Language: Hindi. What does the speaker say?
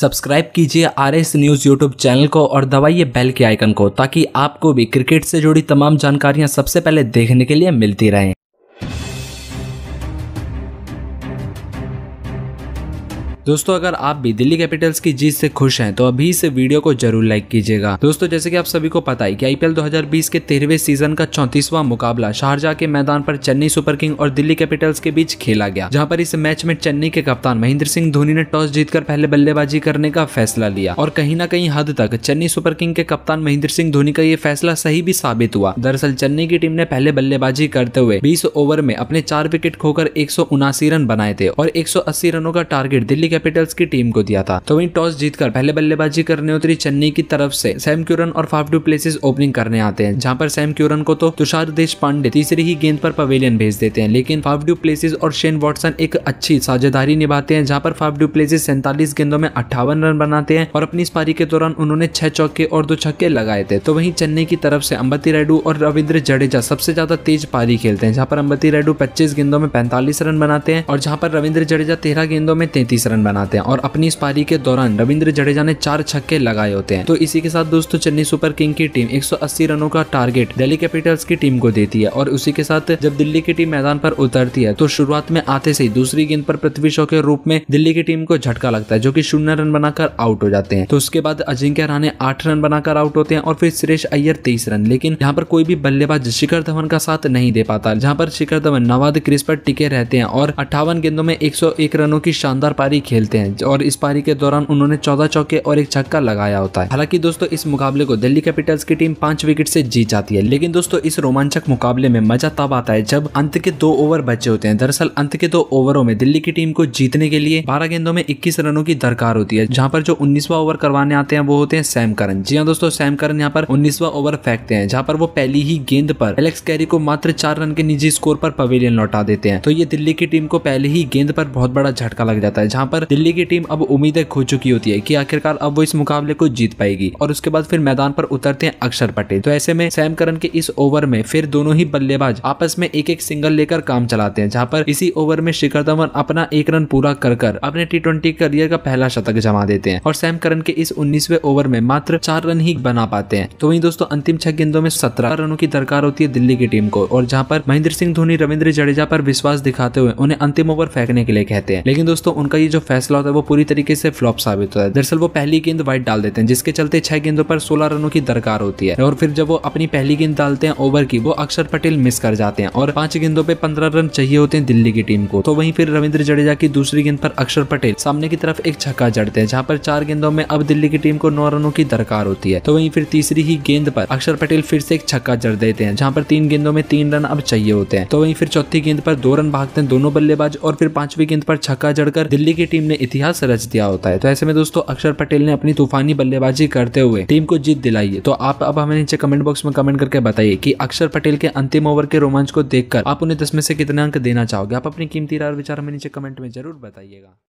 सब्सक्राइब कीजिए R S news YouTube channel को और दबाइए बेल के आइकन को ताकि आपको भी क्रिकेट से जुड़ी तमाम जानकारियां सबसे पहले देखने के लिए मिलती रहें दोस्तों अगर आप भी दिल्ली कैपिटल्स की जीत से खुश हैं तो अभी इस वीडियो को जरूर लाइक कीजिएगा दोस्तों जैसे कि आप सभी को पता है कि आईपीएल 2020 के तेरहवें सीजन का चौंतीसवां मुकाबला शारजा के मैदान पर चेन्नई सुपर किंग और दिल्ली कैपिटल्स के बीच खेला गया जहां पर इस मैच में चेन्नई के कप्तान महेंद्र सिंह धोनी ने टॉस जीतकर पहले बल्लेबाजी करने का फैसला लिया और कहीं ना कहीं हद तक चेन्नई सुपर किंग के कप्तान महेंद्र सिंह धोनी का ये फैसला सही भी साबित हुआ दरअसल चेन्नई की टीम ने पहले बल्लेबाजी करते हुए बीस ओवर में अपने चार विकेट खोकर एक रन बनाए थे और एक रनों का टारगेट दिल्ली कैपिटल्स की टीम को दिया था तो वही टॉस जीतकर पहले बल्लेबाजी करने उतरी चेन्नई की तरफ से सैम क्यूरन और फाफ डू प्लेसेस ओपनिंग करने आते हैं जहां पर सैम क्यूरन को तो तुषार देश पांडे तीसरी ही गेंद पर पवेलियन भेज देते हैं लेकिन फाफ डू प्लेसेस और शेन वॉटसन एक अच्छी साझेदारी निभाते हैं जहां पर फाफ डू प्लेसेस सैंतालीस गेंदों में अट्ठावन रन बनाते हैं और अपनी इस पारी के दौरान उन्होंने छह चौके और दो छक्के लगाए थे तो वहीं चेन्नई की तरफ से अंबती रेडू और रविंद्र जडेजा सबसे ज्यादा तेज पारी खेलते हैं जहां पर अंबती रेडू पच्चीस गेंदों में पैंतालीस रन बनाते हैं और जहां पर रविंद्र जडेजा तेरह गेंदों में तैतीस रन बनाते हैं और अपनी इस पारी के दौरान रविंद्र जडेजा ने चार छक्के लगाए होते हैं तो इसी के साथ दोस्तों चेन्नई सुपर किंग की टीम 180 रनों का टारगेट दिल्ली कैपिटल्स की टीम को देती है और उसी के साथ जब दिल्ली की टीम मैदान पर उतरती है तो शुरुआत में आते से दूसरी गेंद पर पृथ्वी शो के रूप में दिल्ली की टीम को झटका लगता है जो की शून्य रन बनाकर आउट हो जाते हैं तो उसके बाद अजिंक्य रहाने आठ रन बनाकर आउट होते हैं और फिर सुरेश अय्यर तेईस रन लेकिन यहाँ पर कोई भी बल्लेबाज शिखर धवन का साथ नहीं दे पाता जहाँ पर शिखर धवन नवाद क्रिस पर टिके रहते हैं और अट्ठावन गेंदों में एक रनों की शानदार पारी खेल खेलते हैं और इस पारी के दौरान उन्होंने चौदह चौके और एक छक्का लगाया होता है हालांकि दोस्तों इस मुकाबले को दिल्ली कैपिटल्स की टीम पांच विकेट से जीत जाती है लेकिन दोस्तों इस रोमांचक मुकाबले में मजा तब आता है जब अंत के दो ओवर बचे होते हैं दरअसल अंत के दो ओवरों में दिल्ली की टीम को जीतने के लिए बारह गेंदों में इक्कीस रनों की दरकार होती है जहाँ पर जो उन्नीसवा ओवर करवाने आते हैं वो होते हैं सैम करन जी हाँ दोस्तों सैम करन यहाँ पर उन्नीसवा ओवर फेंकते हैं जहाँ पर वो पहली ही गेंद पर एलेक्स कैरी को मात्र चार रन के निजी स्कोर पर पवेलियन लौटा देते हैं तो ये दिल्ली की टीम को पहले ही गेंद पर बहुत बड़ा झटका लग जाता है जहां पर दिल्ली की टीम अब उम्मीदें खो चुकी होती है कि आखिरकार अब वो इस मुकाबले को जीत पाएगी और उसके बाद फिर मैदान पर उतरते हैं अक्षर पटेल तो ऐसे में सैम करन के इस ओवर में फिर दोनों ही बल्लेबाज आपस में एक एक सिंगल लेकर काम चलाते हैं जहाँ पर इसी ओवर में शिखर धवन अपना एक रन पूरा कर कर अपने टी ट्वेंटी करियर का पहला शतक जमा देते हैं और सैम करन के इस उन्नीसवे ओवर में मात्र चार रन ही बना पाते हैं तो वही दोस्तों अंतिम छह गेंदों में सत्रह रनों की दरकार होती है दिल्ली की टीम को और जहाँ पर महेंद्र सिंह धोनी रविंद्र जडेजा पर विश्वास दिखाते हुए उन्हें अंतिम ओवर फेंकने के लिए कहते हैं लेकिन दोस्तों उनका ये जो फैसला होता है वो पूरी तरीके से फ्लॉप साबित होता है दरअसल वो पहली गेंद वाइट डाल देते हैं जिसके चलते छह गेंदों पर सोलह रनों की दरकार होती है और फिर जब वो अपनी पहली गेंद डालते हैं ओवर की वो अक्षर पटेल मिस कर जाते हैं और पांच गेंदों पर पंद्रह रन चाहिए होते हैं दिल्ली की टीम को तो वहीं फिर रविंद्र जडेजा की दूसरी गेंद पर अक्षर पटेल सामने की तरफ एक छक्का जड़ते हैं जहां पर चार गेंदों में अब दिल्ली की टीम को नौ रनों की दरकार होती है तो वहीं फिर तीसरी ही गेंद पर अक्षर पटेल फिर से एक छक्का जड़ देते हैं जहां पर तीन गेंदों में तीन रन अब चाहिए होते हैं तो वहीं फिर चौथी गेंद पर दो रन भागते हैं दोनों बल्लेबाज और फिर पांचवी गेंद पर छक्का जड़कर दिल्ली की टीम ने इतिहास रच दिया होता है तो ऐसे में दोस्तों अक्षर पटेल ने अपनी तूफानी बल्लेबाजी करते हुए टीम को जीत दिलाई है तो आप अब हमें नीचे कमेंट बॉक्स में कमेंट करके बताइए कि अक्षर पटेल के अंतिम ओवर के रोमांच को देखकर आप उन्हें दस में से कितने अंक देना चाहोगे आप अपनी कीमती राय विचार हमें नीचे कमेंट में जरूर बताइएगा